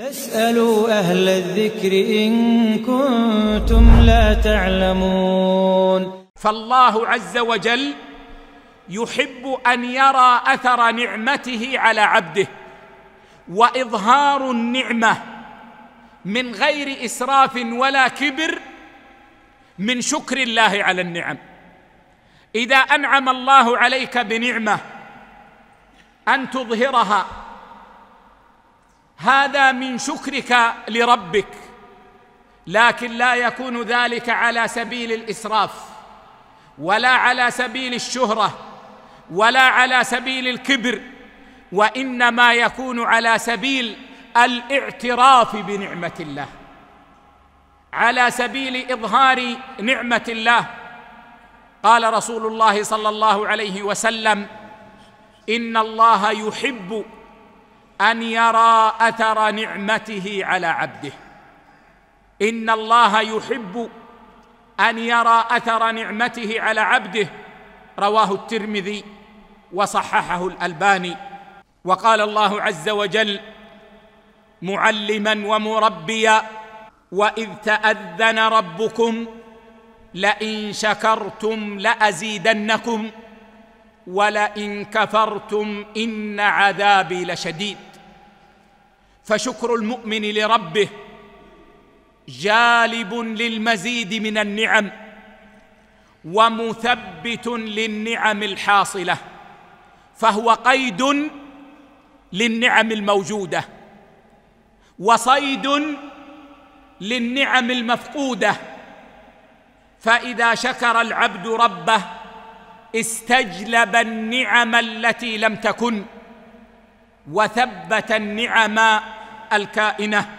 فاسألوا أهل الذكر إن كنتم لا تعلمون فالله عز وجل يحب أن يرى أثر نعمته على عبده وإظهار النعمة من غير إسراف ولا كبر من شكر الله على النعم إذا أنعم الله عليك بنعمة أن تظهرها هذا من شكرك لربك لكن لا يكون ذلك على سبيل الاسراف ولا على سبيل الشهره ولا على سبيل الكبر وانما يكون على سبيل الاعتراف بنعمه الله على سبيل اظهار نعمه الله قال رسول الله صلى الله عليه وسلم ان الله يحب ان يرى اثر نعمته على عبده ان الله يحب ان يرى اثر نعمته على عبده رواه الترمذي وصححه الالباني وقال الله عز وجل معلما ومربيا واذ تاذن ربكم لئن شكرتم لازيدنكم ولئن كفرتم ان عذابي لشديد فشكر المؤمن لربه جالب للمزيد من النعم ومثبت للنعم الحاصله فهو قيد للنعم الموجوده وصيد للنعم المفقوده فاذا شكر العبد ربه استجلب النعم التي لم تكن وثبت النعم الكائنه